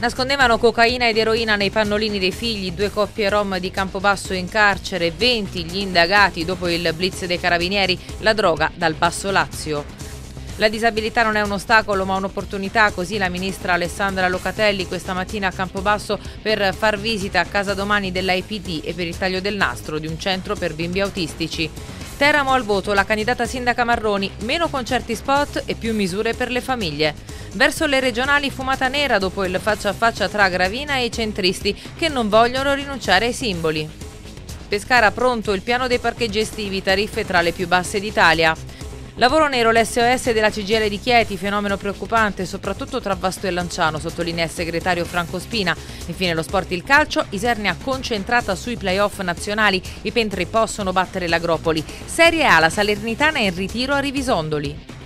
Nascondevano cocaina ed eroina nei pannolini dei figli, due coppie rom di Campobasso in carcere, 20 gli indagati dopo il blitz dei carabinieri, la droga dal Basso Lazio. La disabilità non è un ostacolo ma un'opportunità, così la ministra Alessandra Locatelli questa mattina a Campobasso per far visita a casa domani dell'IPD e per il taglio del nastro di un centro per bimbi autistici. Teramo al voto la candidata sindaca Marroni, meno concerti spot e più misure per le famiglie. Verso le regionali fumata nera dopo il faccia a faccia tra Gravina e i centristi che non vogliono rinunciare ai simboli. Pescara pronto il piano dei parcheggi estivi, tariffe tra le più basse d'Italia. Lavoro nero l'SOS della CGL di Chieti, fenomeno preoccupante soprattutto tra Vasto e Lanciano, sottolinea il segretario Franco Spina. Infine lo sport il calcio, Isernia concentrata sui playoff nazionali, i Pentri possono battere l'Agropoli. Serie A, la Salernitana è in ritiro a Rivisondoli.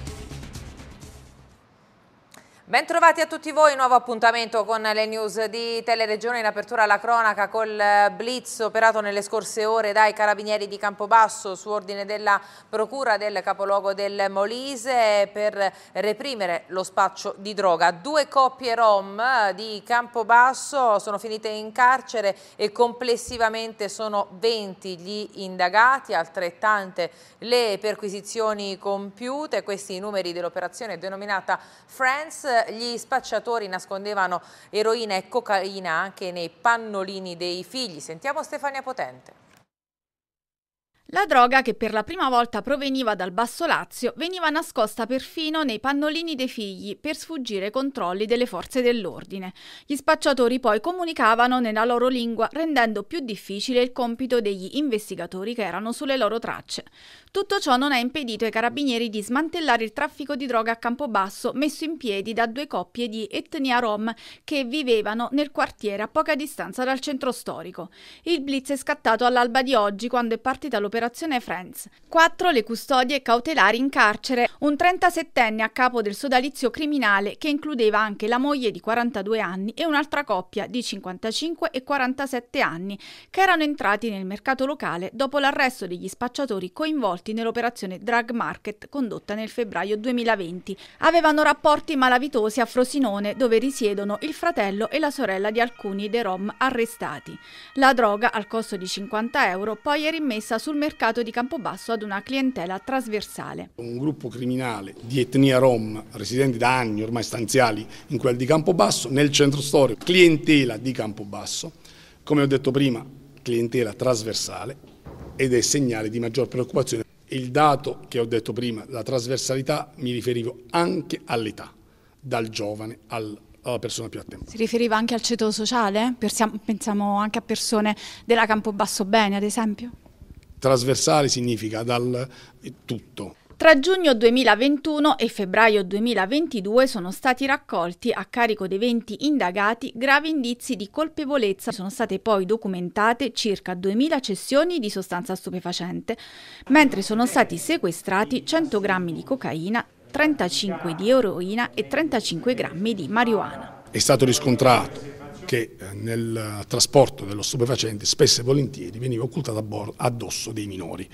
Bentrovati a tutti voi, nuovo appuntamento con le news di Teleregione in apertura alla cronaca col blitz operato nelle scorse ore dai carabinieri di Campobasso su ordine della procura del capoluogo del Molise per reprimere lo spaccio di droga. Due coppie rom di Campobasso sono finite in carcere e complessivamente sono 20 gli indagati, altrettante le perquisizioni compiute, questi i numeri dell'operazione denominata France gli spacciatori nascondevano eroina e cocaina anche nei pannolini dei figli. Sentiamo Stefania Potente. La droga, che per la prima volta proveniva dal Basso Lazio, veniva nascosta perfino nei pannolini dei figli per sfuggire ai controlli delle forze dell'ordine. Gli spacciatori poi comunicavano nella loro lingua, rendendo più difficile il compito degli investigatori che erano sulle loro tracce. Tutto ciò non ha impedito ai carabinieri di smantellare il traffico di droga a Campobasso messo in piedi da due coppie di etnia rom che vivevano nel quartiere a poca distanza dal centro storico. Il blitz è scattato all'alba di oggi quando è partita l'operazione Operazione Friends, 4 le custodie cautelari in carcere, un 37enne a capo del sodalizio criminale che includeva anche la moglie di 42 anni e un'altra coppia di 55 e 47 anni che erano entrati nel mercato locale dopo l'arresto degli spacciatori coinvolti nell'operazione Drug Market condotta nel febbraio 2020. Avevano rapporti malavitosi a Frosinone dove risiedono il fratello e la sorella di alcuni dei Rom arrestati. La droga, al costo di 50 euro, poi è rimessa sul mercato mercato di Campobasso ad una clientela trasversale. Un gruppo criminale di etnia rom, residenti da anni ormai stanziali in quel di Campobasso, nel centro storico, clientela di Campobasso, come ho detto prima, clientela trasversale ed è segnale di maggior preoccupazione. Il dato che ho detto prima, la trasversalità, mi riferivo anche all'età, dal giovane al alla persona più a tempo. Si riferiva anche al ceto sociale? Pensiamo anche a persone della Campobasso Bene, ad esempio? Trasversale significa dal tutto. Tra giugno 2021 e febbraio 2022 sono stati raccolti a carico dei 20 indagati gravi indizi di colpevolezza. Sono state poi documentate circa 2000 cessioni di sostanza stupefacente, mentre sono stati sequestrati 100 grammi di cocaina, 35 di eroina e 35 grammi di marijuana. È stato riscontrato che eh, nel trasporto dello stupefacente spesso e volentieri veniva occultata addosso dei minori,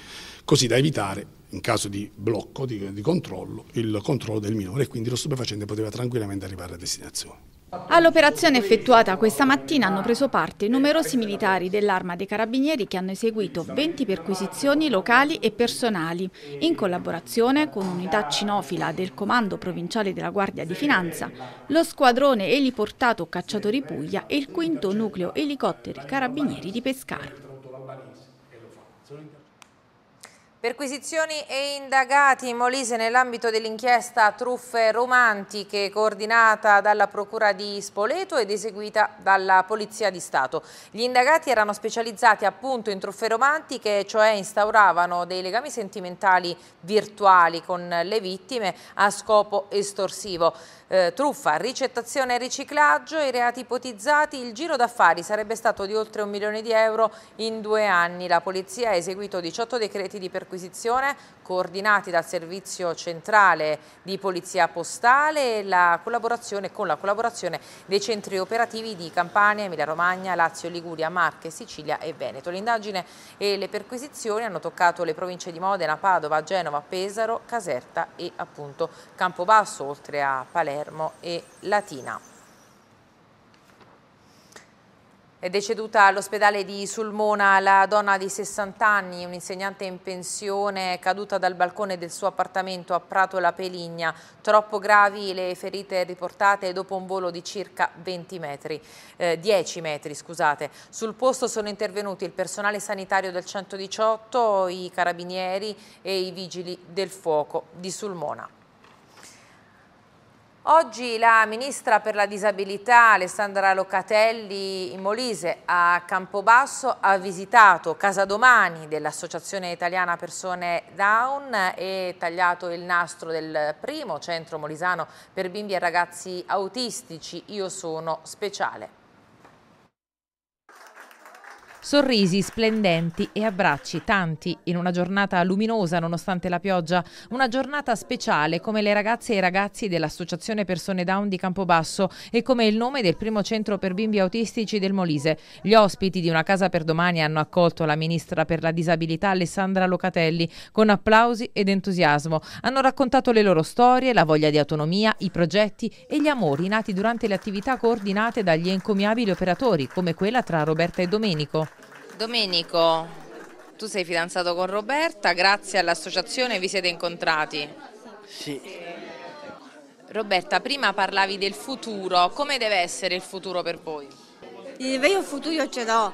così da evitare in caso di blocco, di, di controllo, il controllo del minore e quindi lo stupefacente poteva tranquillamente arrivare a destinazione. All'operazione effettuata questa mattina hanno preso parte numerosi militari dell'Arma dei Carabinieri che hanno eseguito 20 perquisizioni locali e personali in collaborazione con un'unità cinofila del Comando Provinciale della Guardia di Finanza, lo squadrone eliportato Cacciatori Puglia e il quinto nucleo elicotteri Carabinieri di Pescara. Perquisizioni e indagati in Molise nell'ambito dell'inchiesta Truffe Romantiche coordinata dalla Procura di Spoleto ed eseguita dalla Polizia di Stato. Gli indagati erano specializzati appunto in truffe romantiche, cioè instauravano dei legami sentimentali virtuali con le vittime a scopo estorsivo eh, truffa, ricettazione e riciclaggio, i reati ipotizzati, il giro d'affari sarebbe stato di oltre un milione di euro in due anni. La polizia ha eseguito 18 decreti di perquisizione coordinati dal servizio centrale di polizia postale e la collaborazione, con la collaborazione dei centri operativi di Campania, Emilia Romagna, Lazio, Liguria, Marche, Sicilia e Veneto. L'indagine e le perquisizioni hanno toccato le province di Modena, Padova, Genova, Pesaro, Caserta e appunto Campobasso, oltre a Palermo Palermo e Latina. È deceduta all'ospedale di Sulmona la donna di 60 anni, un'insegnante in pensione caduta dal balcone del suo appartamento a Prato La Peligna. Troppo gravi le ferite riportate dopo un volo di circa 20 metri, eh, 10 metri. Scusate. Sul posto sono intervenuti il personale sanitario del 118, i carabinieri e i vigili del fuoco di Sulmona. Oggi la Ministra per la Disabilità Alessandra Locatelli in Molise a Campobasso ha visitato Casa Domani dell'Associazione Italiana Persone Down e tagliato il nastro del primo centro molisano per bimbi e ragazzi autistici Io sono speciale. Sorrisi splendenti e abbracci tanti in una giornata luminosa nonostante la pioggia, una giornata speciale come le ragazze e i ragazzi dell'Associazione Persone Down di Campobasso e come il nome del primo centro per bimbi autistici del Molise. Gli ospiti di Una casa per domani hanno accolto la ministra per la disabilità Alessandra Locatelli con applausi ed entusiasmo. Hanno raccontato le loro storie, la voglia di autonomia, i progetti e gli amori nati durante le attività coordinate dagli encomiabili operatori come quella tra Roberta e Domenico. Domenico, tu sei fidanzato con Roberta, grazie all'associazione vi siete incontrati. Sì. Roberta, prima parlavi del futuro, come deve essere il futuro per voi? Io il futuro ce l'ho,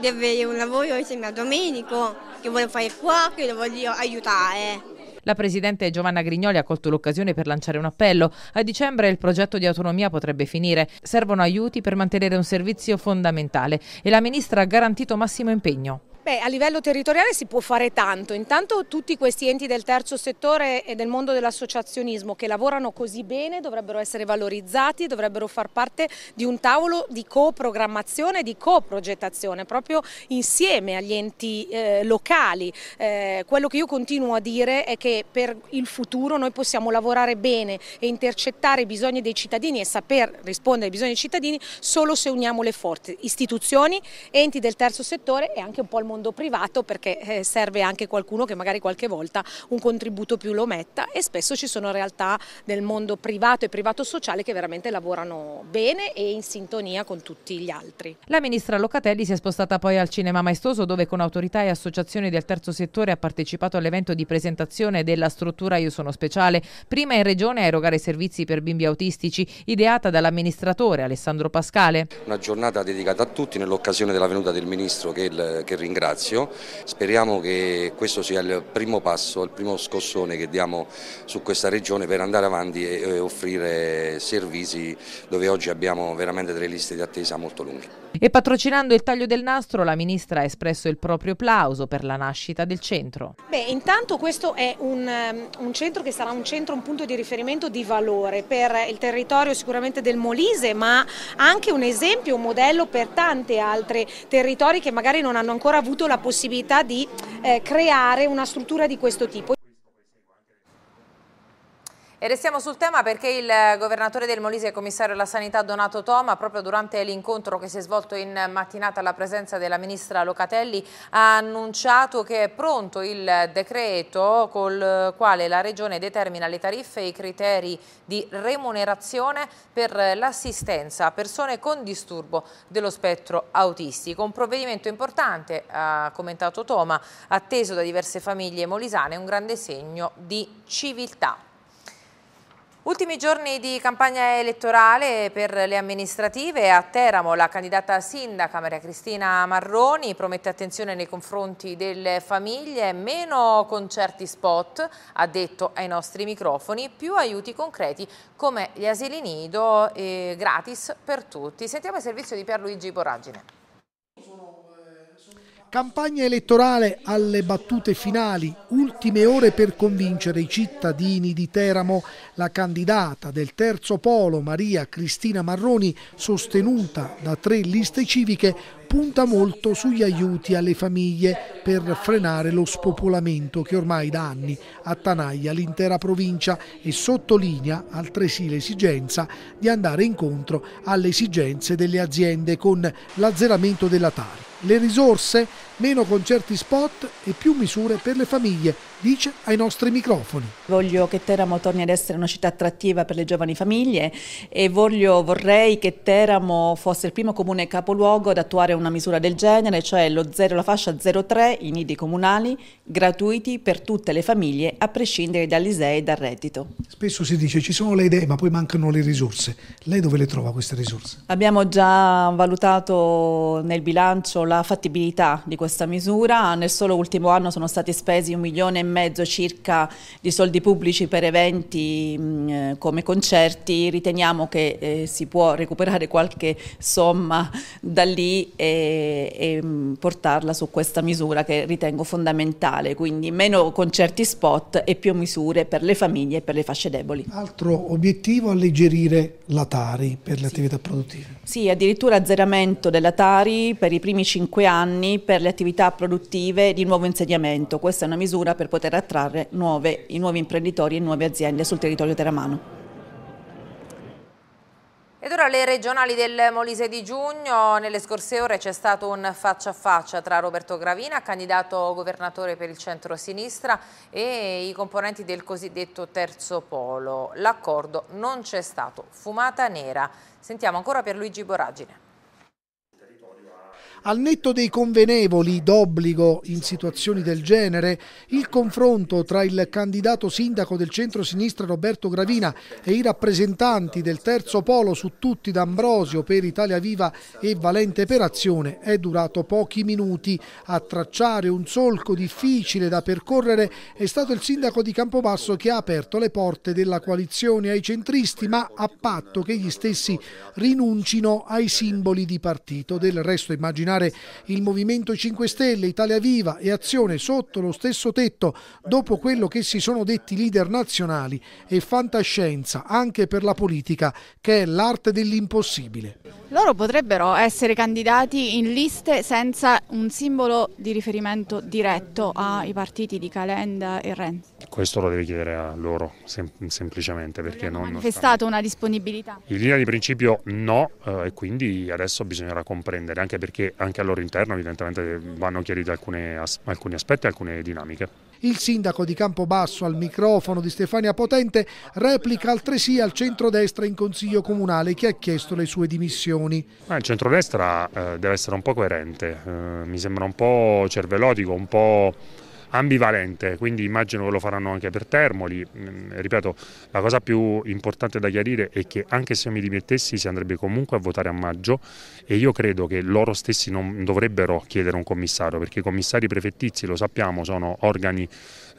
di avere un lavoro insieme a Domenico, che vuole fare qua, che lo voglio aiutare. La presidente Giovanna Grignoli ha colto l'occasione per lanciare un appello. A dicembre il progetto di autonomia potrebbe finire. Servono aiuti per mantenere un servizio fondamentale e la ministra ha garantito massimo impegno. Beh, a livello territoriale si può fare tanto, intanto tutti questi enti del terzo settore e del mondo dell'associazionismo che lavorano così bene dovrebbero essere valorizzati, dovrebbero far parte di un tavolo di coprogrammazione, di coprogettazione, proprio insieme agli enti eh, locali. Eh, quello che io continuo a dire è che per il futuro noi possiamo lavorare bene e intercettare i bisogni dei cittadini e saper rispondere ai bisogni dei cittadini solo se uniamo le forze, istituzioni, enti del terzo settore e anche un po' il mondo mondo privato perché eh, serve anche qualcuno che magari qualche volta un contributo più lo metta e spesso ci sono realtà del mondo privato e privato sociale che veramente lavorano bene e in sintonia con tutti gli altri. La ministra Locatelli si è spostata poi al Cinema Maestoso dove con autorità e associazioni del terzo settore ha partecipato all'evento di presentazione della struttura Io Sono Speciale, prima in regione a erogare servizi per bimbi autistici, ideata dall'amministratore Alessandro Pascale. Una giornata dedicata a tutti nell'occasione della venuta del ministro che, il, che ringrazio ringrazio. Speriamo che questo sia il primo passo, il primo scossone che diamo su questa regione per andare avanti e offrire servizi dove oggi abbiamo veramente delle liste di attesa molto lunghe. E patrocinando il taglio del nastro, la ministra ha espresso il proprio plauso per la nascita del centro. Beh, intanto questo è un, ehm, un centro che sarà un centro, un punto di riferimento di valore per il territorio sicuramente del Molise, ma anche un esempio, un modello per tanti altri territori che magari non hanno ancora avuto la possibilità di eh, creare una struttura di questo tipo. E restiamo sul tema perché il governatore del Molise e commissario alla sanità Donato Toma proprio durante l'incontro che si è svolto in mattinata alla presenza della ministra Locatelli ha annunciato che è pronto il decreto col quale la regione determina le tariffe e i criteri di remunerazione per l'assistenza a persone con disturbo dello spettro autistico. Un provvedimento importante, ha commentato Toma, atteso da diverse famiglie molisane, un grande segno di civiltà. Ultimi giorni di campagna elettorale per le amministrative. A Teramo la candidata sindaca Maria Cristina Marroni promette attenzione nei confronti delle famiglie, meno concerti spot, ha detto ai nostri microfoni, più aiuti concreti come gli asili nido gratis per tutti. Sentiamo il servizio di Pierluigi Borragine. Campagna elettorale alle battute finali, ultime ore per convincere i cittadini di Teramo. La candidata del terzo polo, Maria Cristina Marroni, sostenuta da tre liste civiche, punta molto sugli aiuti alle famiglie per frenare lo spopolamento che ormai da anni attanaglia l'intera provincia e sottolinea altresì l'esigenza di andare incontro alle esigenze delle aziende con l'azzeramento della tara le risorse, meno concerti spot e più misure per le famiglie dice ai nostri microfoni. Voglio che Teramo torni ad essere una città attrattiva per le giovani famiglie e voglio, vorrei che Teramo fosse il primo comune capoluogo ad attuare una misura del genere, cioè zero, la fascia 03, i nidi comunali, gratuiti per tutte le famiglie, a prescindere dall'ISEE e dal reddito. Spesso si dice ci sono le idee ma poi mancano le risorse. Lei dove le trova queste risorse? Abbiamo già valutato nel bilancio la fattibilità di questa misura, nel solo ultimo anno sono stati spesi un milione e mezzo circa di soldi pubblici per eventi mh, mm, eh, come concerti, riteniamo che eh, si può recuperare qualche somma da lì e, e mm, portarla su questa misura che ritengo fondamentale, quindi meno concerti spot e più misure per le famiglie e per le fasce deboli. Altro obiettivo alleggerire la Tari per le sì. attività produttive. Sì, addirittura azzeramento della Tari per i primi cinque anni per le attività produttive di nuovo insediamento. Questa è una misura per poter poter attrarre nuove, i nuovi imprenditori e nuove aziende sul territorio teramano. Ed ora le regionali del Molise di giugno. Nelle scorse ore c'è stato un faccia a faccia tra Roberto Gravina, candidato governatore per il centro-sinistra, e i componenti del cosiddetto terzo polo. L'accordo non c'è stato. Fumata nera. Sentiamo ancora per Luigi Boragine. Al netto dei convenevoli d'obbligo in situazioni del genere, il confronto tra il candidato sindaco del centro-sinistra Roberto Gravina e i rappresentanti del terzo polo su tutti d'Ambrosio per Italia Viva e Valente per Azione è durato pochi minuti. A tracciare un solco difficile da percorrere è stato il sindaco di Campobasso che ha aperto le porte della coalizione ai centristi, ma a patto che gli stessi rinuncino ai simboli di partito. Del resto immaginate avvicinare il Movimento 5 Stelle, Italia Viva e Azione sotto lo stesso tetto dopo quello che si sono detti leader nazionali e fantascienza anche per la politica che è l'arte dell'impossibile. Loro potrebbero essere candidati in liste senza un simbolo di riferimento diretto ai partiti di Calenda e Renzi. Questo lo deve chiedere a loro sem semplicemente perché Abbiamo non... manifestato stanno... una disponibilità? In linea di principio no eh, e quindi adesso bisognerà comprendere anche perché anche al loro interno evidentemente vanno chiariti as alcuni aspetti e alcune dinamiche. Il sindaco di Campobasso al microfono di Stefania Potente replica altresì al centrodestra in Consiglio Comunale che ha chiesto le sue dimissioni. Il centrodestra eh, deve essere un po' coerente, eh, mi sembra un po' cervellotico, un po' ambivalente, quindi immagino che lo faranno anche per Termoli. Mm, ripeto, la cosa più importante da chiarire è che anche se mi dimettessi si andrebbe comunque a votare a maggio e io credo che loro stessi non dovrebbero chiedere un commissario, perché i commissari prefettizi, lo sappiamo, sono organi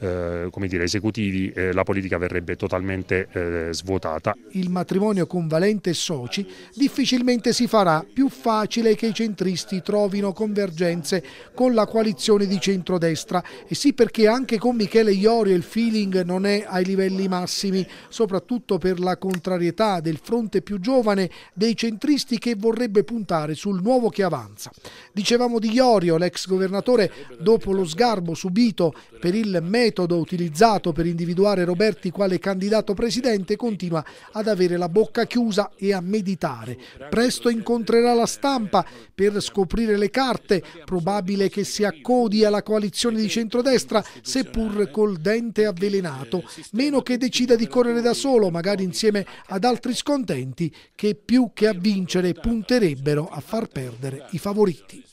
eh, come dire, esecutivi eh, la politica verrebbe totalmente eh, svuotata. Il matrimonio con Valente e soci difficilmente si farà più facile che i centristi trovino convergenze con la coalizione di centrodestra e sì perché anche con Michele Iorio il feeling non è ai livelli massimi, soprattutto per la contrarietà del fronte più giovane dei centristi che vorrebbe puntare sul nuovo che avanza. Dicevamo di Iorio, l'ex governatore, dopo lo sgarbo subito per il metodo metodo utilizzato per individuare Roberti quale candidato presidente continua ad avere la bocca chiusa e a meditare. Presto incontrerà la stampa per scoprire le carte, probabile che si accodi alla coalizione di centrodestra, seppur col dente avvelenato, meno che decida di correre da solo, magari insieme ad altri scontenti che più che a vincere punterebbero a far perdere i favoriti.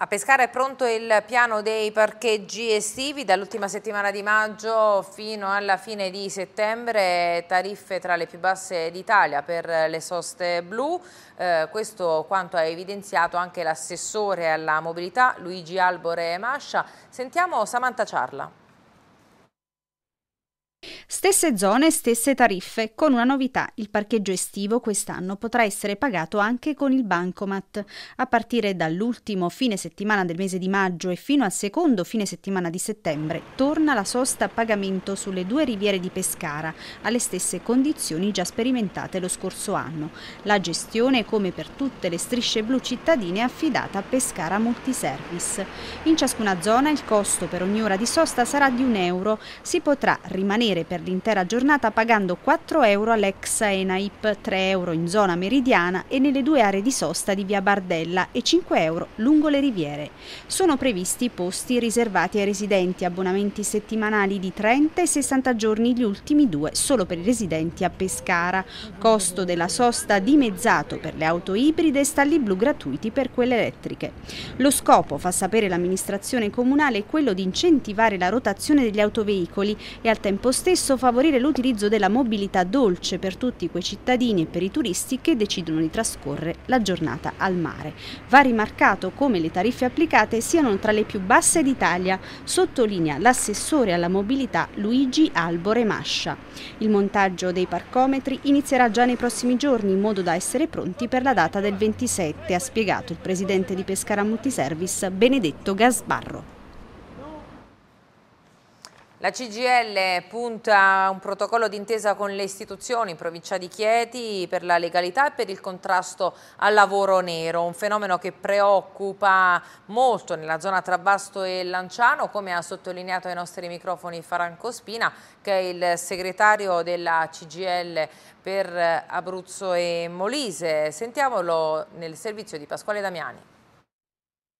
A Pescara è pronto il piano dei parcheggi estivi dall'ultima settimana di maggio fino alla fine di settembre, tariffe tra le più basse d'Italia per le soste blu, eh, questo quanto ha evidenziato anche l'assessore alla mobilità Luigi Albore Mascia. Sentiamo Samantha Ciarla. Stesse zone, stesse tariffe, con una novità, il parcheggio estivo quest'anno potrà essere pagato anche con il bancomat. A partire dall'ultimo fine settimana del mese di maggio e fino al secondo fine settimana di settembre torna la sosta a pagamento sulle due riviere di Pescara, alle stesse condizioni già sperimentate lo scorso anno. La gestione, come per tutte le strisce blu cittadine, è affidata a Pescara Multiservice. In ciascuna zona il costo per ogni ora di sosta sarà di un euro. Si potrà rimanere rimanere per l'intera giornata pagando 4 euro all'ex ENAIP, 3 euro in zona meridiana e nelle due aree di sosta di via Bardella e 5 euro lungo le riviere. Sono previsti posti riservati ai residenti, abbonamenti settimanali di 30 e 60 giorni, gli ultimi due solo per i residenti a Pescara. Costo della sosta dimezzato per le auto ibride e stalli blu gratuiti per quelle elettriche. Lo scopo, fa sapere l'amministrazione comunale, è quello di incentivare la rotazione degli autoveicoli e al tempo stesso stesso favorire l'utilizzo della mobilità dolce per tutti quei cittadini e per i turisti che decidono di trascorrere la giornata al mare. Va rimarcato come le tariffe applicate siano tra le più basse d'Italia, sottolinea l'assessore alla mobilità Luigi Albore Mascia. Il montaggio dei parcometri inizierà già nei prossimi giorni in modo da essere pronti per la data del 27, ha spiegato il presidente di Pescara Multiservice Benedetto Gasbarro. La CGL punta a un protocollo d'intesa con le istituzioni in provincia di Chieti per la legalità e per il contrasto al lavoro nero, un fenomeno che preoccupa molto nella zona tra Basto e Lanciano, come ha sottolineato ai nostri microfoni Franco Spina, che è il segretario della CGL per Abruzzo e Molise. Sentiamolo nel servizio di Pasquale Damiani.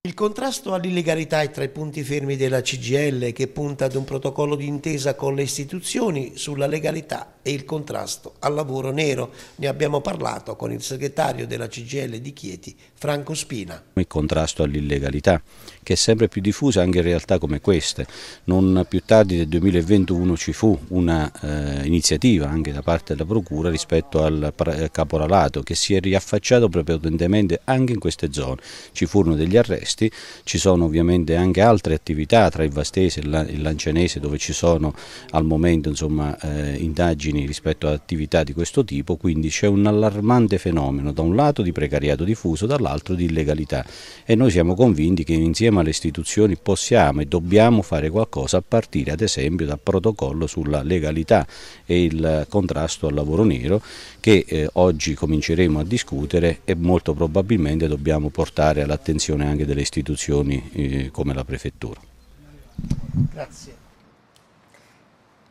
Il contrasto all'illegalità è tra i punti fermi della CGL che punta ad un protocollo d'intesa con le istituzioni sulla legalità e il contrasto al lavoro nero. Ne abbiamo parlato con il segretario della CGL di Chieti, Franco Spina. Il contrasto all'illegalità che è sempre più diffusa anche in realtà come queste. Non più tardi del 2021 ci fu un'iniziativa eh, anche da parte della Procura rispetto al caporalato che si è riaffacciato prepotentemente anche in queste zone. Ci furono degli arresti costi, ci sono ovviamente anche altre attività tra il Vastese e il Lancianese dove ci sono al momento insomma, eh, indagini rispetto ad attività di questo tipo, quindi c'è un allarmante fenomeno da un lato di precariato diffuso, dall'altro di illegalità e noi siamo convinti che insieme alle istituzioni possiamo e dobbiamo fare qualcosa a partire ad esempio dal protocollo sulla legalità e il contrasto al lavoro nero che eh, oggi cominceremo a discutere e molto probabilmente dobbiamo portare all'attenzione anche delle delle istituzioni eh, come la prefettura. Grazie.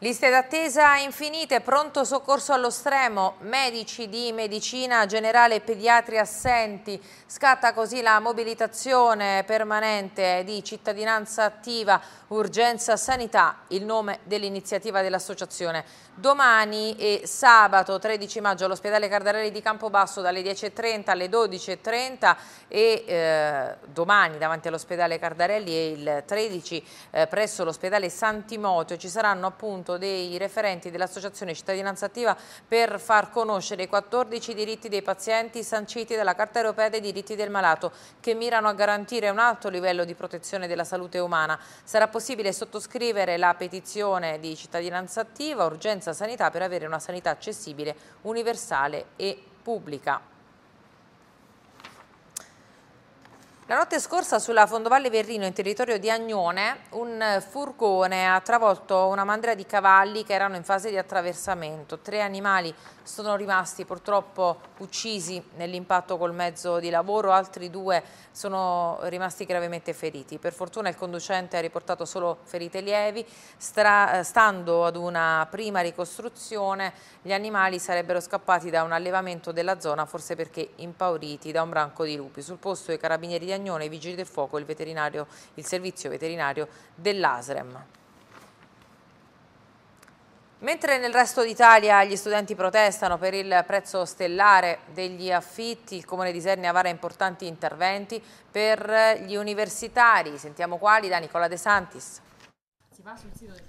Liste d'attesa infinite, pronto soccorso allo stremo, medici di medicina generale e pediatri assenti. Scatta così la mobilitazione permanente di cittadinanza attiva, urgenza sanità, il nome dell'iniziativa dell'associazione. Domani e sabato 13 maggio all'ospedale Cardarelli di Campobasso dalle 10.30 alle 12.30 e eh, domani davanti all'ospedale Cardarelli e il 13 eh, presso l'ospedale Santimoto ci saranno appunto appunto dei referenti dell'Associazione Cittadinanza Attiva per far conoscere i 14 diritti dei pazienti sanciti dalla Carta Europea dei diritti del malato che mirano a garantire un alto livello di protezione della salute umana. Sarà possibile sottoscrivere la petizione di Cittadinanza Attiva Urgenza Sanità per avere una sanità accessibile, universale e pubblica. La notte scorsa sulla Fondovalle Verrino in territorio di Agnone un furgone ha travolto una mandria di cavalli che erano in fase di attraversamento. Tre animali sono rimasti purtroppo uccisi nell'impatto col mezzo di lavoro, altri due sono rimasti gravemente feriti. Per fortuna il conducente ha riportato solo ferite lievi, stando ad una prima ricostruzione gli animali sarebbero scappati da un allevamento della zona forse perché impauriti da un branco di lupi. Sul posto i carabinieri di Agnone Agnone, i Vigili del Fuoco e il, il servizio veterinario dell'ASREM. Mentre nel resto d'Italia gli studenti protestano per il prezzo stellare degli affitti, il Comune di Sernia vara importanti interventi per gli universitari. Sentiamo quali da Nicola De Santis.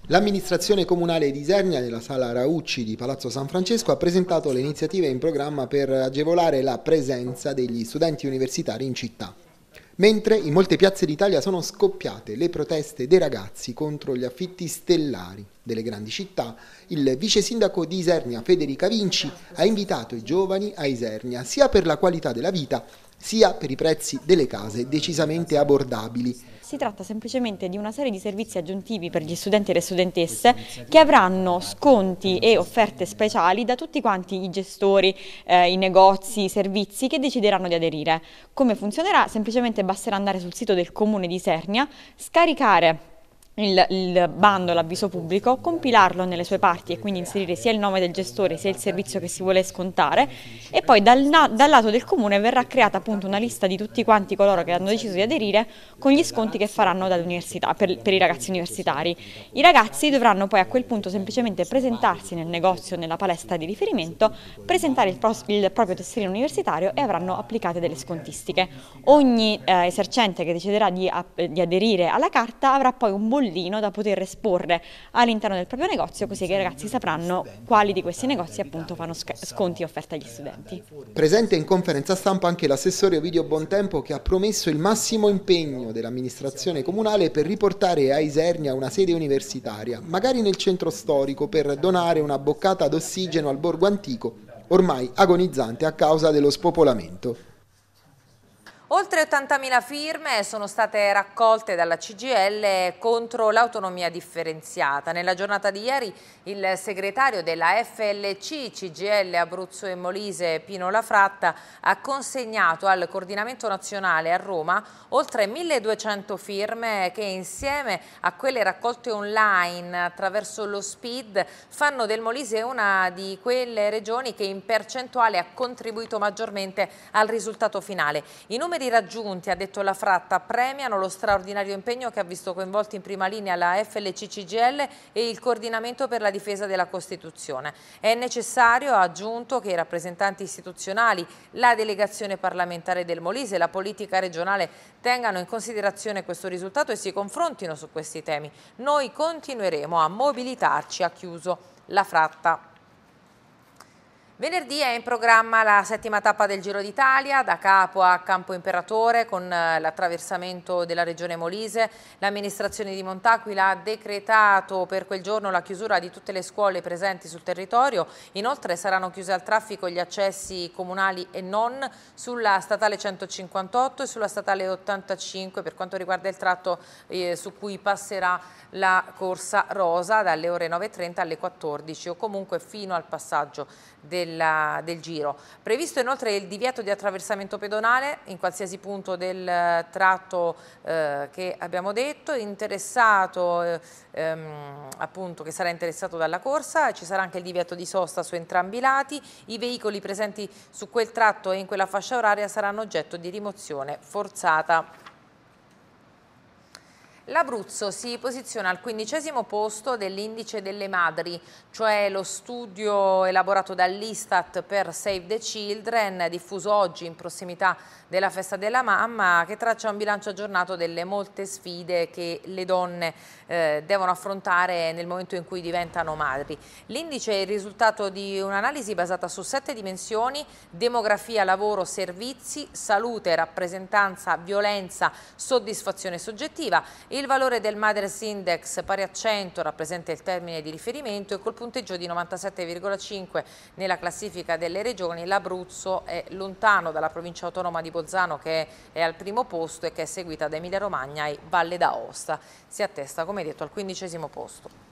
L'amministrazione comunale di Isernia, nella sala Raucci di Palazzo San Francesco, ha presentato le iniziative in programma per agevolare la presenza degli studenti universitari in città. Mentre in molte piazze d'Italia sono scoppiate le proteste dei ragazzi contro gli affitti stellari delle grandi città, il vice sindaco di Isernia Federica Vinci ha invitato i giovani a Isernia sia per la qualità della vita sia per i prezzi delle case decisamente abbordabili. Si tratta semplicemente di una serie di servizi aggiuntivi per gli studenti e le studentesse che avranno sconti e offerte speciali da tutti quanti i gestori, eh, i negozi, i servizi che decideranno di aderire. Come funzionerà? Semplicemente basterà andare sul sito del comune di Sernia, scaricare il, il, bando, l'avviso pubblico, compilarlo nelle sue parti e quindi inserire sia il nome del gestore sia il servizio che si vuole scontare e poi dal, dal, lato del comune verrà creata appunto una lista di tutti quanti coloro che hanno deciso di aderire con gli sconti che faranno dall'università per, per, i ragazzi universitari. I ragazzi dovranno poi a quel punto semplicemente presentarsi nel negozio, nella palestra di riferimento, presentare il, pro, il proprio tesserino universitario e avranno applicate delle scontistiche. Ogni eh, esercente che deciderà di, eh, di aderire alla carta avrà poi un bollino bollino da poter esporre all'interno del proprio negozio così che i ragazzi sapranno quali di questi negozi appunto fanno sconti e offerte agli studenti. Presente in conferenza stampa anche l'assessore Ovidio Bontempo che ha promesso il massimo impegno dell'amministrazione comunale per riportare a Isernia una sede universitaria, magari nel centro storico per donare una boccata d'ossigeno al borgo antico ormai agonizzante a causa dello spopolamento. Oltre 80.000 firme sono state raccolte dalla CGL contro l'autonomia differenziata. Nella giornata di ieri il segretario della FLC CGL Abruzzo e Molise Pino Lafratta ha consegnato al coordinamento nazionale a Roma oltre 1.200 firme che insieme a quelle raccolte online attraverso lo SPID fanno del Molise una di quelle regioni che in percentuale ha contribuito maggiormente al risultato finale. I numeri numeri raggiunti, ha detto la Fratta, premiano lo straordinario impegno che ha visto coinvolti in prima linea la FLCCGL e il coordinamento per la difesa della Costituzione. È necessario, ha aggiunto, che i rappresentanti istituzionali, la delegazione parlamentare del Molise e la politica regionale tengano in considerazione questo risultato e si confrontino su questi temi. Noi continueremo a mobilitarci, ha chiuso la Fratta. Venerdì è in programma la settima tappa del Giro d'Italia, da capo a Campo Imperatore con eh, l'attraversamento della regione Molise. L'amministrazione di Montaquila ha decretato per quel giorno la chiusura di tutte le scuole presenti sul territorio. Inoltre saranno chiuse al traffico gli accessi comunali e non sulla statale 158 e sulla statale 85 per quanto riguarda il tratto eh, su cui passerà la corsa rosa dalle ore 9.30 alle 14 o comunque fino al passaggio del della, del giro. Previsto inoltre il divieto di attraversamento pedonale in qualsiasi punto del eh, tratto eh, che abbiamo detto, interessato eh, ehm, appunto che sarà interessato dalla corsa, ci sarà anche il divieto di sosta su entrambi i lati, i veicoli presenti su quel tratto e in quella fascia oraria saranno oggetto di rimozione forzata. L'Abruzzo si posiziona al quindicesimo posto dell'Indice delle Madri, cioè lo studio elaborato dall'Istat per Save the Children, diffuso oggi in prossimità della Festa della Mamma, che traccia un bilancio aggiornato delle molte sfide che le donne eh, devono affrontare nel momento in cui diventano madri. L'indice è il risultato di un'analisi basata su sette dimensioni, demografia, lavoro, servizi, salute, rappresentanza, violenza, soddisfazione soggettiva. Il valore del Madres Index pari a 100 rappresenta il termine di riferimento e col punteggio di 97,5 nella classifica delle regioni l'Abruzzo è lontano dalla provincia autonoma di Bolzano che è al primo posto e che è seguita da Emilia Romagna e Valle d'Aosta. Si attesta come detto al quindicesimo posto.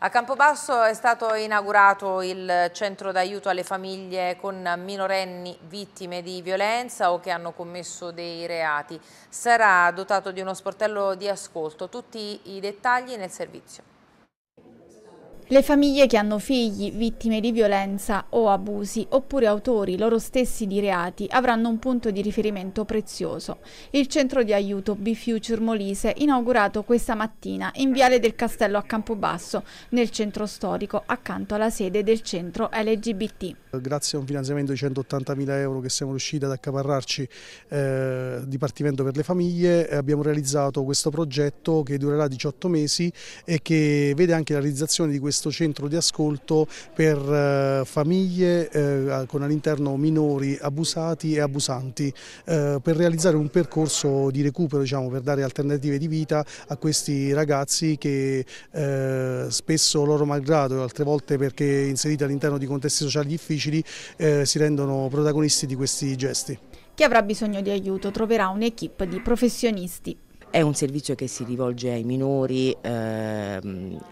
A Campobasso è stato inaugurato il centro d'aiuto alle famiglie con minorenni vittime di violenza o che hanno commesso dei reati. Sarà dotato di uno sportello di ascolto. Tutti i dettagli nel servizio. Le famiglie che hanno figli vittime di violenza o abusi oppure autori loro stessi di reati avranno un punto di riferimento prezioso. Il centro di aiuto B-Future Molise inaugurato questa mattina in Viale del Castello a Campobasso, nel centro storico accanto alla sede del centro LGBT. Grazie a un finanziamento di 180.000 euro che siamo riusciti ad accaparrarci eh, Dipartimento per le famiglie abbiamo realizzato questo progetto che durerà 18 mesi e che vede anche la realizzazione di questo questo centro di ascolto per eh, famiglie eh, con all'interno minori abusati e abusanti eh, per realizzare un percorso di recupero diciamo, per dare alternative di vita a questi ragazzi che spesso loro malgrado e altre volte perché inseriti all'interno di contesti sociali difficili si rendono protagonisti di questi gesti. Chi avrà bisogno di aiuto troverà un'equipe di professionisti è un servizio che si rivolge ai minori eh,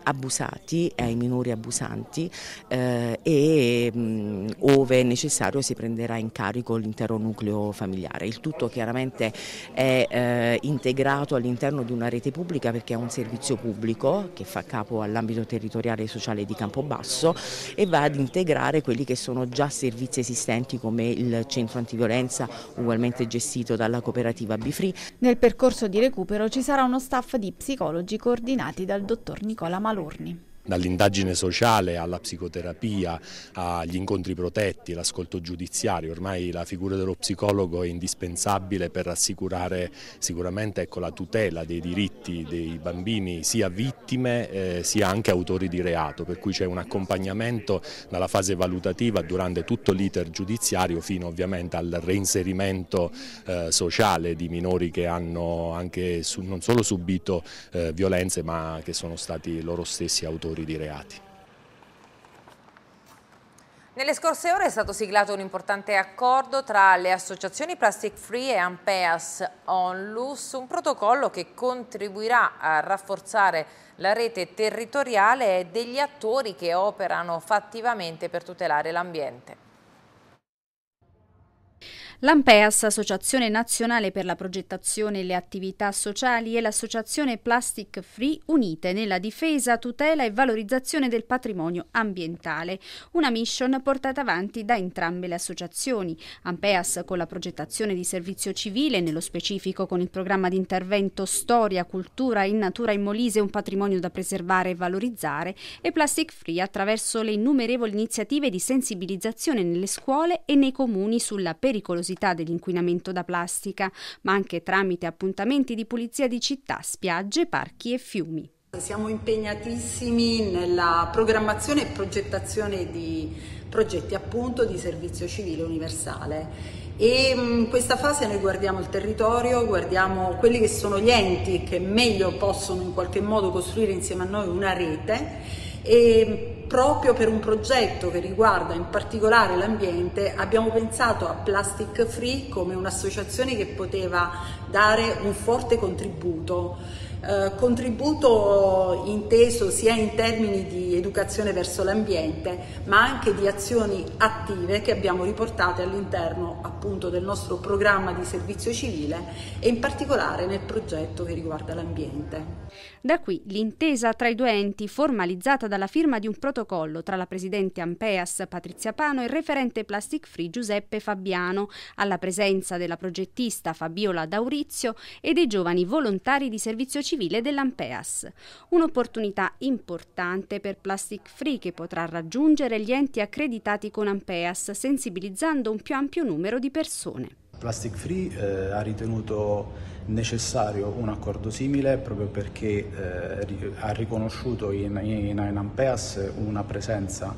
abusati e ai minori abusanti eh, e mh, mm, ove necessario si prenderà in carico l'intero nucleo familiare. Il tutto chiaramente è eh, integrato all'interno di una rete pubblica perché è un servizio pubblico che fa capo all'ambito territoriale e sociale di Campobasso e va ad integrare quelli che sono già servizi esistenti come il centro antiviolenza ugualmente gestito dalla cooperativa Bifri. Nel percorso di recupero recupero ci sarà uno staff di psicologi coordinati dal dottor Nicola Malorni dall'indagine sociale alla psicoterapia, agli incontri protetti, l'ascolto giudiziario, ormai la figura dello psicologo è indispensabile per assicurare sicuramente ecco, la tutela dei diritti dei bambini sia vittime eh, sia anche autori di reato, per cui c'è un accompagnamento dalla fase valutativa durante tutto l'iter giudiziario fino ovviamente al reinserimento eh, sociale di minori che hanno anche su, non solo subito eh, violenze ma che sono stati loro stessi autori categorie di reati. Nelle scorse ore è stato siglato un importante accordo tra le associazioni Plastic Free e Ampeas Onlus, un protocollo che contribuirà a rafforzare la rete territoriale degli attori che operano fattivamente per tutelare l'ambiente. L'AMPEAS, Associazione Nazionale per la Progettazione e le Attività Sociali, e l'Associazione Plastic Free unite nella difesa, tutela e valorizzazione del patrimonio ambientale, una mission portata avanti da entrambe le associazioni. AMPEAS con la progettazione di servizio civile, nello specifico con il programma di intervento Storia, Cultura in Natura in Molise, un patrimonio da preservare e valorizzare, e Plastic Free attraverso le innumerevoli iniziative di sensibilizzazione nelle scuole e nei comuni sulla pericolosità pericolosità dell'inquinamento da plastica, ma anche tramite appuntamenti di pulizia di città, spiagge, parchi e fiumi. Siamo impegnatissimi nella programmazione e progettazione di progetti appunto di servizio civile universale e in mm, questa fase noi guardiamo il territorio, guardiamo quelli che sono gli enti che meglio possono in qualche modo costruire insieme a noi una rete e proprio per un progetto che riguarda in particolare l'ambiente abbiamo pensato a Plastic Free come un'associazione che poteva dare un forte contributo, eh, contributo inteso sia in termini di educazione verso l'ambiente ma anche di azioni attive che abbiamo riportato all'interno appunto del nostro programma di servizio civile e in particolare nel progetto che riguarda l'ambiente. Da qui l'intesa tra i due enti formalizzata dalla firma di un protocollo tra la presidente Ampeas Patrizia Pano e il referente Plastic Free Giuseppe Fabiano, alla presenza della progettista Fabiola Daurizio e dei giovani volontari di servizio civile dell'Ampeas. Un'opportunità importante per Plastic Free che potrà raggiungere gli enti accreditati con Ampeas, sensibilizzando un più ampio numero di persone. Plastic Free eh, ha ritenuto necessario un accordo simile proprio perché eh, ha riconosciuto in, in, in una presenza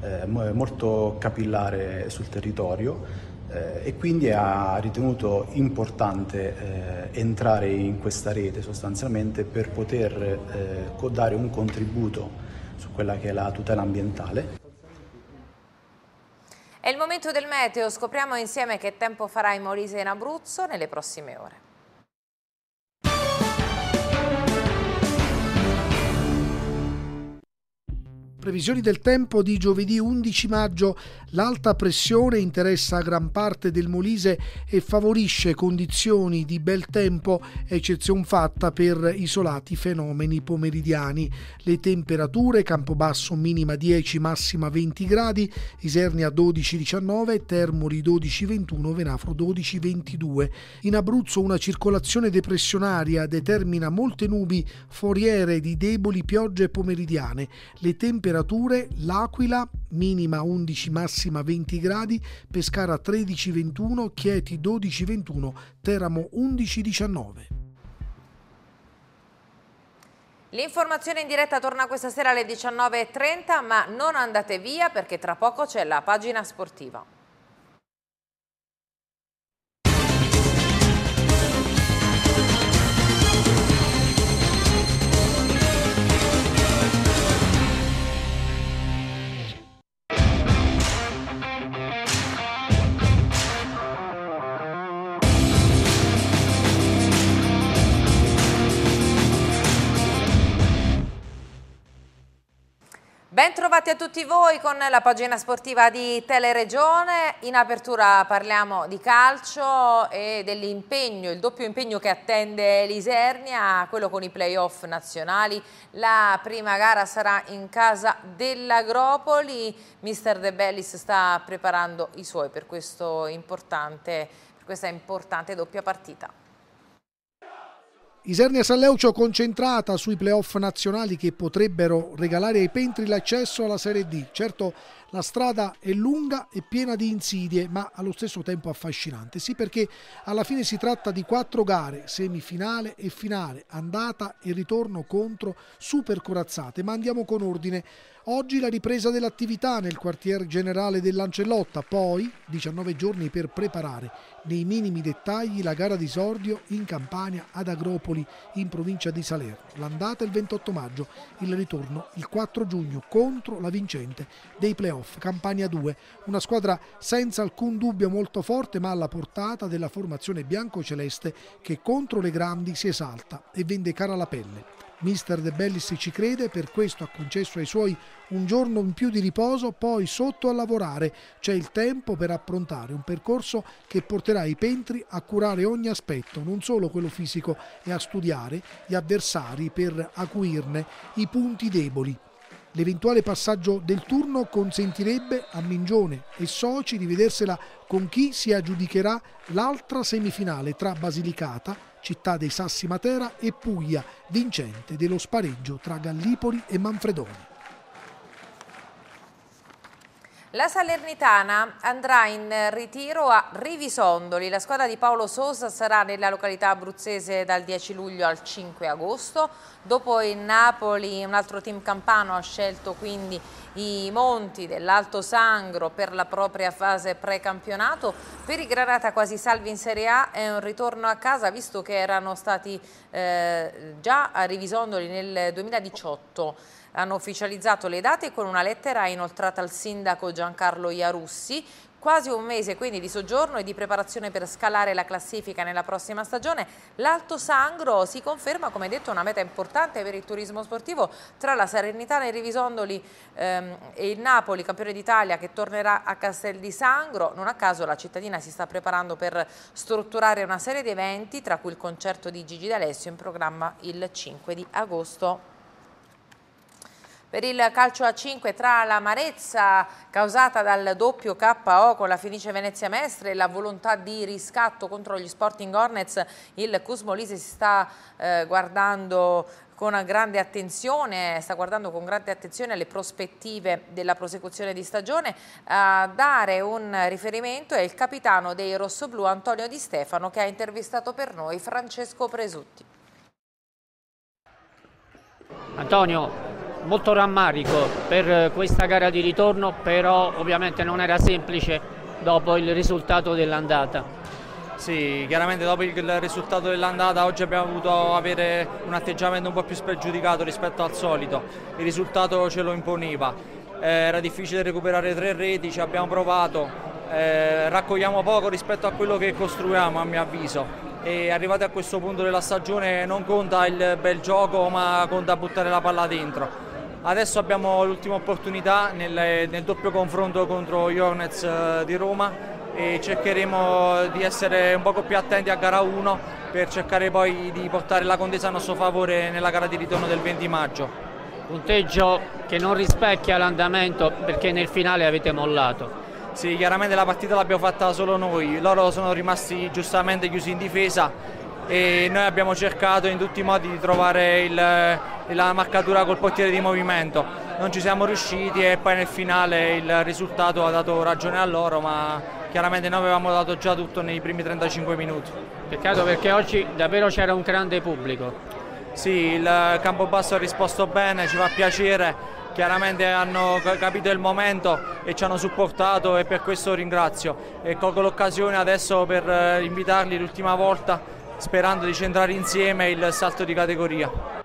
eh, molto capillare sul territorio eh, e quindi ha ritenuto importante eh, entrare in questa rete sostanzialmente per poter eh, dare un contributo su quella che è la tutela ambientale. È il momento del meteo, scopriamo insieme che tempo farà in Molise e in Abruzzo nelle prossime ore. Previsioni del tempo di giovedì 11 maggio. L'alta pressione interessa gran parte del Molise e favorisce condizioni di bel tempo, eccezion fatta per isolati fenomeni pomeridiani. Le temperature, Campobasso minima 10, massima 20 gradi, Isernia 12-19, Termoli 12-21, Venafro 12-22. In Abruzzo una circolazione depressionaria determina molte nubi foriere di deboli piogge pomeridiane. Le temperature temperature, L'Aquila minima 11 massima 20 gradi, Pescara 13-21, Chieti 12-21, Teramo 11-19. L'informazione in diretta torna questa sera alle 19.30, ma non andate via perché tra poco c'è la pagina sportiva. Bentrovati a tutti voi con la pagina sportiva di Teleregione. In apertura parliamo di calcio e dell'impegno, il doppio impegno che attende l'Isernia, quello con i playoff nazionali. La prima gara sarà in casa dell'Agropoli. Mister De Bellis sta preparando i suoi per, importante, per questa importante doppia partita. Isernia Salleucio concentrata sui playoff nazionali che potrebbero regalare ai Pentri l'accesso alla Serie D. Certo la strada è lunga e piena di insidie, ma allo stesso tempo affascinante. Sì, perché alla fine si tratta di quattro gare, semifinale e finale, andata e ritorno contro super corazzate. Ma andiamo con ordine. Oggi la ripresa dell'attività nel quartier generale dell'Ancellotta, poi 19 giorni per preparare nei minimi dettagli la gara d'esordio in Campania ad Agropoli in provincia di Salerno. L'andata il 28 maggio, il ritorno il 4 giugno contro la vincente dei playoff playoff. Campania 2, una squadra senza alcun dubbio molto forte ma alla portata della formazione biancoceleste che contro le grandi si esalta e vende cara la pelle. Mister De Bellis ci crede, per questo ha concesso ai suoi un giorno in più di riposo, poi sotto a lavorare. C'è il tempo per approntare un percorso che porterà i Pentri a curare ogni aspetto, non solo quello fisico, e a studiare gli avversari per acuirne i punti deboli. L'eventuale passaggio del turno consentirebbe a Mingione e Soci di vedersela con chi si aggiudicherà l'altra semifinale tra Basilicata, città dei Sassi Matera e Puglia, vincente dello spareggio tra Gallipoli e Manfredoni. La Salernitana andrà in ritiro a Rivisondoli. La squadra di Paolo Sosa sarà nella località abruzzese dal 10 luglio al 5 agosto. Dopo il Napoli, un altro team campano ha scelto quindi i Monti dell'Alto Sangro per la propria fase precampionato. Per i Granata quasi salvi in Serie A è un ritorno a casa visto che erano stati eh, già a Rivisondoli nel 2018 hanno ufficializzato le date con una lettera inoltrata al sindaco Giancarlo Iarussi, Quasi un mese quindi di soggiorno e di preparazione per scalare la classifica nella prossima stagione, l'Alto Sangro si conferma come detto una meta importante per il turismo sportivo tra la Serenità nei Rivisondoli ehm, e il Napoli, campione d'Italia che tornerà a Castel di Sangro, non a caso la cittadina si sta preparando per strutturare una serie di eventi tra cui il concerto di Gigi D'Alessio in programma il 5 di agosto. Per il calcio a 5 tra l'amarezza causata dal doppio KO con la Fenice Venezia Mestre e la volontà di riscatto contro gli Sporting Hornets, il Cusmolise si sta eh, guardando con grande attenzione, sta guardando con grande attenzione le prospettive della prosecuzione di stagione. A dare un riferimento è il capitano dei rossoblù Antonio Di Stefano che ha intervistato per noi Francesco Presutti. Antonio, molto rammarico per eh, questa gara di ritorno, però ovviamente non era semplice dopo il risultato dell'andata. Sì, chiaramente dopo il risultato dell'andata oggi abbiamo avuto avere un atteggiamento un po' più spregiudicato rispetto al solito, il risultato ce lo imponeva, eh, era difficile recuperare tre reti, ci abbiamo provato, eh, raccogliamo poco rispetto a quello che costruiamo a mio avviso e arrivati a questo punto della stagione non conta il bel gioco ma conta buttare la palla dentro Adesso abbiamo l'ultima opportunità nel, nel doppio confronto contro gli Hornets eh, di Roma e cercheremo di essere un poco più attenti a gara 1 per cercare poi di portare la contesa a nostro favore nella gara di ritorno del 20 maggio. Punteggio che non rispecchia l'andamento perché nel finale avete mollato. Sì, chiaramente la partita l'abbiamo fatta solo noi, loro sono rimasti giustamente chiusi in difesa e noi abbiamo cercato in tutti i modi di trovare il, la marcatura col portiere di movimento. Non ci siamo riusciti e poi nel finale il risultato ha dato ragione a loro, ma chiaramente noi avevamo dato già tutto nei primi 35 minuti. Peccato perché oggi davvero c'era un grande pubblico. Sì, il campo basso ha risposto bene, ci fa piacere chiaramente hanno capito il momento e ci hanno supportato e per questo ringrazio e colgo l'occasione adesso per eh, invitarli l'ultima volta sperando di centrare insieme il salto di categoria.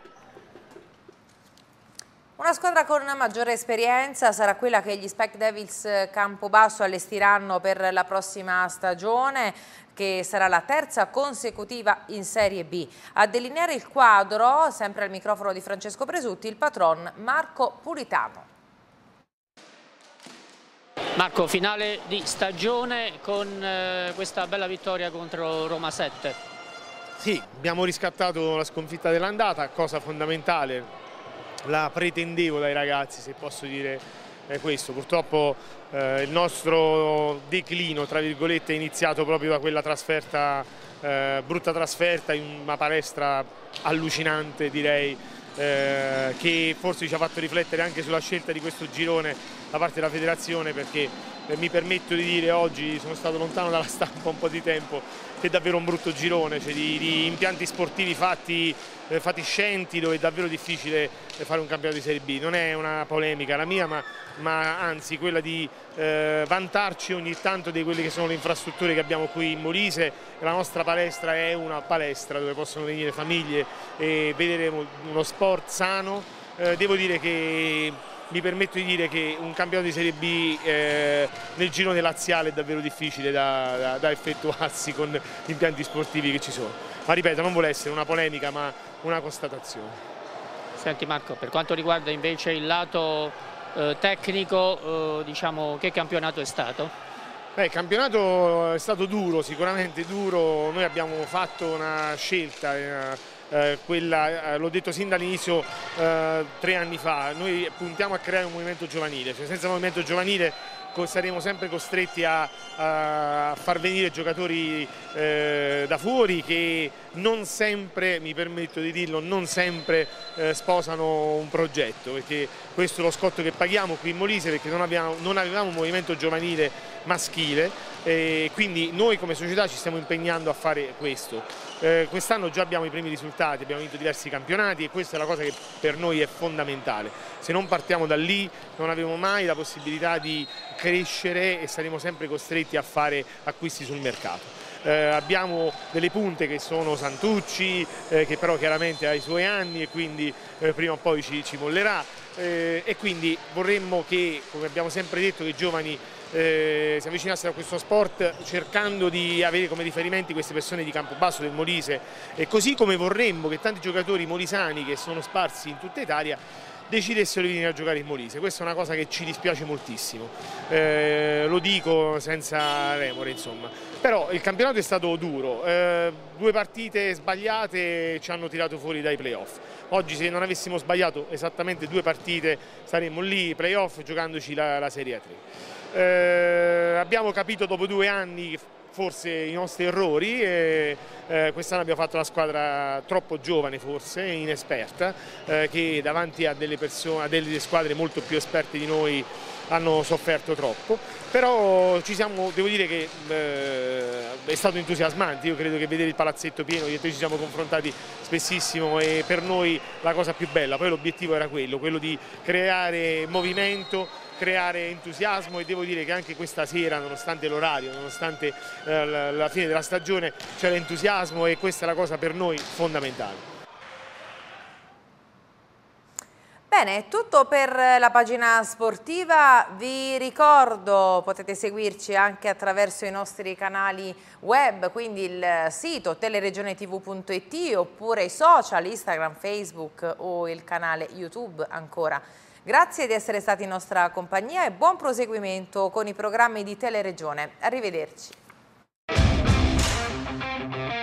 Una squadra con una maggiore esperienza sarà quella che gli Spec Devils Campobasso allestiranno per la prossima stagione che sarà la terza consecutiva in Serie B. A delineare il quadro, sempre al microfono di Francesco Presutti, il patron Marco Puritano. Marco, finale di stagione con eh, questa bella vittoria contro Roma 7. Sì, abbiamo riscattato la sconfitta dell'andata, cosa fondamentale, la pretendevo dai ragazzi se posso dire eh, questo. Purtroppo eh, il nostro declino tra virgolette è iniziato proprio da quella trasferta, eh, brutta trasferta in una palestra allucinante direi eh, che forse ci ha fatto riflettere anche sulla scelta di questo girone da parte della federazione perché eh, mi permetto di dire oggi sono stato lontano dalla stampa un po' di tempo che è davvero un brutto girone, cioè di, di impianti sportivi fatti eh, fatiscenti dove è davvero difficile eh, fare un campionato di Serie B. Non è una polemica la mia, ma, ma anzi quella di eh, vantarci ogni tanto di quelle che sono le infrastrutture che abbiamo qui in Molise. La nostra palestra è una palestra dove possono venire famiglie e vedere uno sport sano. Eh, devo dire che mi permetto di dire che un campionato di Serie B eh, nel girone laziale è davvero difficile da, da, da effettuarsi con gli impianti sportivi che ci sono. Ma ripeto, non vuole essere una polemica ma una constatazione. Senti Marco, per quanto riguarda invece il lato eh, tecnico, eh, diciamo, che campionato è stato? Beh, il campionato è stato duro, sicuramente duro, noi abbiamo fatto una scelta eh, eh, quella, eh, l'ho detto sin dall'inizio eh, tre anni fa, noi puntiamo a creare un movimento giovanile, cioè senza movimento giovanile saremo sempre costretti a, a far venire giocatori eh, da fuori che non sempre, mi permetto di dirlo, non sempre eh, sposano un progetto perché questo è lo scotto che paghiamo qui in Molise perché non, abbiamo, non avevamo un movimento giovanile maschile e quindi noi come società ci stiamo impegnando a fare questo. Eh, quest'anno già abbiamo i primi risultati, abbiamo vinto diversi campionati e questa è la cosa che per noi è fondamentale. Se non partiamo da lì non avremo mai la possibilità di crescere e saremo sempre costretti a fare acquisti sul mercato. Eh, abbiamo delle punte che sono Santucci, eh, che però chiaramente ha i suoi anni e quindi eh, prima o poi ci, ci mollerà eh, e quindi vorremmo che, come abbiamo sempre detto, che i giovani eh, si avvicinassero a questo sport cercando di avere come riferimenti queste persone di Campobasso, del Molise e così come vorremmo che tanti giocatori molisani che sono sparsi in tutta Italia decidessero di venire a giocare in Molise, questa è una cosa che ci dispiace moltissimo, eh, lo dico senza remore insomma, però il campionato è stato duro, eh, due partite sbagliate ci hanno tirato fuori dai playoff, oggi se non avessimo sbagliato esattamente due partite saremmo lì playoff giocandoci la, la Serie A3. Eh, abbiamo capito dopo due anni forse i nostri errori e eh, quest'anno abbiamo fatto una squadra troppo giovane forse, inesperta, eh, che davanti a delle, persone, a delle squadre molto più esperte di noi hanno sofferto troppo, però ci siamo, devo dire che eh, è stato entusiasmante, io credo che vedere il palazzetto pieno, io e te ci siamo confrontati spessissimo e per noi la cosa più bella, poi l'obiettivo era quello, quello di creare movimento creare entusiasmo e devo dire che anche questa sera, nonostante l'orario, nonostante eh, la fine della stagione, c'è l'entusiasmo e questa è la cosa per noi fondamentale. Bene, è tutto per la pagina sportiva, vi ricordo potete seguirci anche attraverso i nostri canali web, quindi il sito teleregionetv.it oppure i social, Instagram, Facebook o il canale YouTube ancora Grazie di essere stati in nostra compagnia e buon proseguimento con i programmi di Teleregione. Arrivederci.